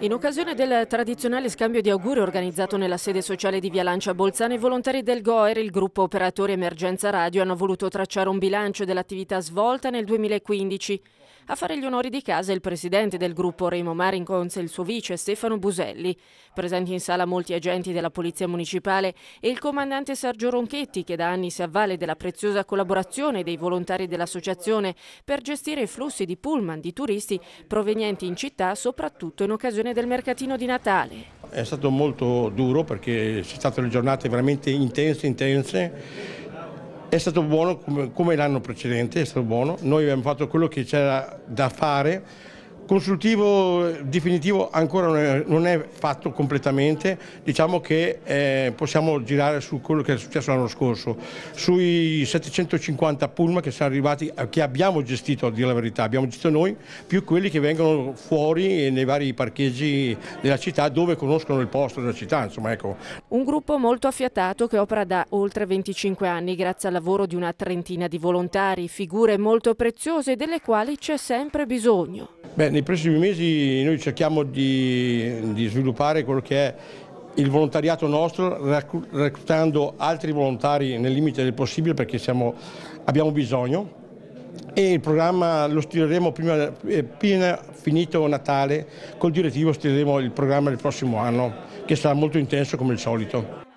In occasione del tradizionale scambio di auguri organizzato nella sede sociale di Via Lancia Bolzano, i volontari del GOER, il gruppo operatori Emergenza Radio, hanno voluto tracciare un bilancio dell'attività svolta nel 2015. A fare gli onori di casa il presidente del gruppo Remo Marincons e il suo vice Stefano Buselli. Presenti in sala molti agenti della Polizia Municipale e il comandante Sergio Ronchetti che da anni si avvale della preziosa collaborazione dei volontari dell'associazione per gestire i flussi di pullman di turisti provenienti in città soprattutto in occasione del mercatino di Natale. È stato molto duro perché sono state le giornate veramente intense, intense è stato buono come, come l'anno precedente, è stato buono. Noi abbiamo fatto quello che c'era da fare consultivo definitivo ancora non è, non è fatto completamente, diciamo che eh, possiamo girare su quello che è successo l'anno scorso, sui 750 pullman che sono arrivati, eh, che abbiamo gestito a dire la verità, abbiamo gestito noi, più quelli che vengono fuori nei vari parcheggi della città dove conoscono il posto della città. Insomma, ecco. Un gruppo molto affiatato che opera da oltre 25 anni grazie al lavoro di una trentina di volontari, figure molto preziose delle quali c'è sempre bisogno. Beh, nei prossimi mesi noi cerchiamo di, di sviluppare quello che è il volontariato nostro reclutando altri volontari nel limite del possibile perché siamo, abbiamo bisogno e il programma lo stileremo prima, eh, appena finito Natale col direttivo stileremo il programma del prossimo anno che sarà molto intenso come al solito.